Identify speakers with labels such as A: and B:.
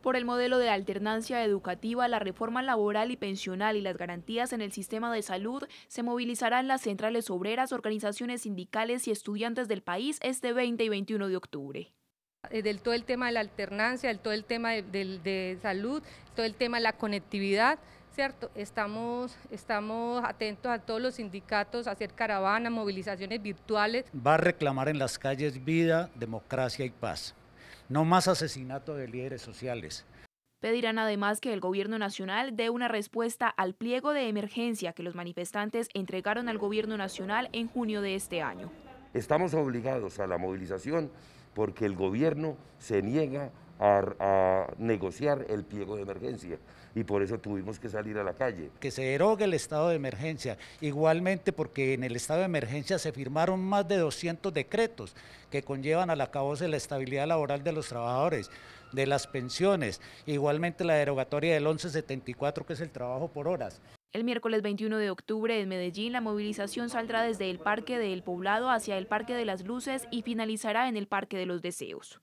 A: por el modelo de alternancia educativa, la reforma laboral y pensional y las garantías en el sistema de salud, se movilizarán las centrales obreras, organizaciones sindicales y estudiantes
B: del país este 20 y 21 de octubre eh, del todo el tema de la alternancia, del todo el tema de, salud, todo el tema de la conectividad, ¿cierto? Estamos, estamos atentos a todos los sindicatos, a hacer caravanas, movilizaciones virtuales.
C: Va a reclamar en las calles vida, democracia y paz no más asesinato de líderes
D: sociales.
A: Pedirán además que el gobierno nacional dé una respuesta al pliego de emergencia que los manifestantes entregaron al gobierno nacional en junio de este año.
D: Estamos obligados a la movilización porque el gobierno se niega a, negociar el pliego de emergencia y por eso tuvimos que salir a la calle. Que se derogue el
C: estado de emergencia, igualmente porque en el estado de emergencia se firmaron más de 200 decretos que conllevan a al de la estabilidad laboral de los trabajadores, de las pensiones, igualmente la derogatoria del 1174 que es el trabajo por horas. El miércoles
A: 21 de octubre en Medellín la movilización saldrá desde el Parque del Poblado hacia el Parque de las Luces y finalizará en el Parque de los Deseos.